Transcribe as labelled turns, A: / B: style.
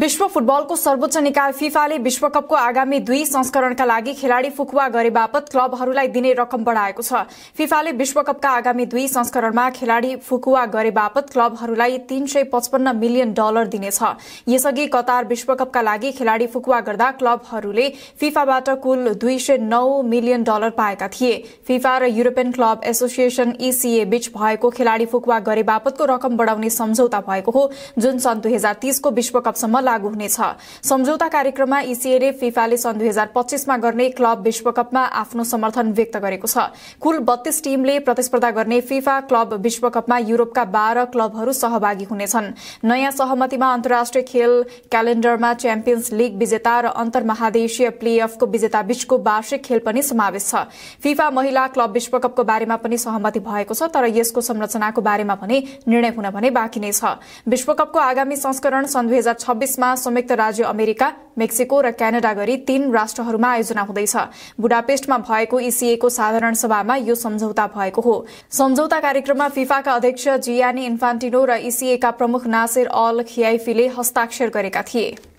A: विश्व फुटबलको सर्वोच्च निकाय फिफाले विश्वकपको आगामी दुई संस्करणका लागि खेलाड़ी फुकुवा गरे बापत क्लबहरूलाई दिने रकम बढ़ाएको छ फिफाले विश्वकपका आगामी दुई संस्करणमा खेलाड़ी फुकुवा गरे बापत क्लबहरूलाई तीन सय पचपन्न मिलियन डलर दिनेछ यसअघि कतार विश्वकपका लागि खेलाड़ी फुकुवा गर्दा क्लबहरूले फिफाबाट कुल दुई सय नौ मिलियन डलर पाएका थिए फिफा र युरोपियन क्लब एसोसिएसन ईसीए बीच भएको खेलाड़ी फुकुवा गरे बापतको रकम बढ़ाउने सम्झौता भएको हो जुन सन् दुई हजार तीसको विश्वकपसम्म लागू हुनेछ सम्झौता कार्यक्रममा इसिएले फिफाले सन् दुई हजार पच्चीसमा गर्ने क्लब विश्वकपमा आफ्नो समर्थन व्यक्त गरेको छ कुल बत्तीस टीमले प्रतिस्पर्धा गर्ने फिफा क्लब विश्वकपमा युरोपका बाह्र क्लबहरू सहभागी हुनेछन् नयाँ सहमतिमा अन्तर्राष्ट्रिय खेल क्यालेण्डरमा च्याम्पियन्स लीग विजेता र अन्तर महादेशीय प्ले अफको विजेता बीचको वार्षिक खेल पनि समावेश छ फिफा महिला क्लब विश्वकपको बारेमा पनि सहमति भएको छ तर यसको संरचनाको बारेमा भने निर्णय हुन भने बाँकी नै छ विश्वकपको आगामी संस्करण सन् दुई हजार यसमा संयुक्त राज्य अमेरिका मेक्सिको र क्यानाडा गरी तीन राष्ट्रहरूमा आयोजना हुँदैछ बुडापेस्टमा भएको इसिएको साधारण सभामा यो सम्झौता भएको हो सम्झौता कार्यक्रममा फिफाका अध्यक्ष जियानी इन्फान्टिनो र का प्रमुख नासिर अल खियाइफीले हस्ताक्षर गरेका थिए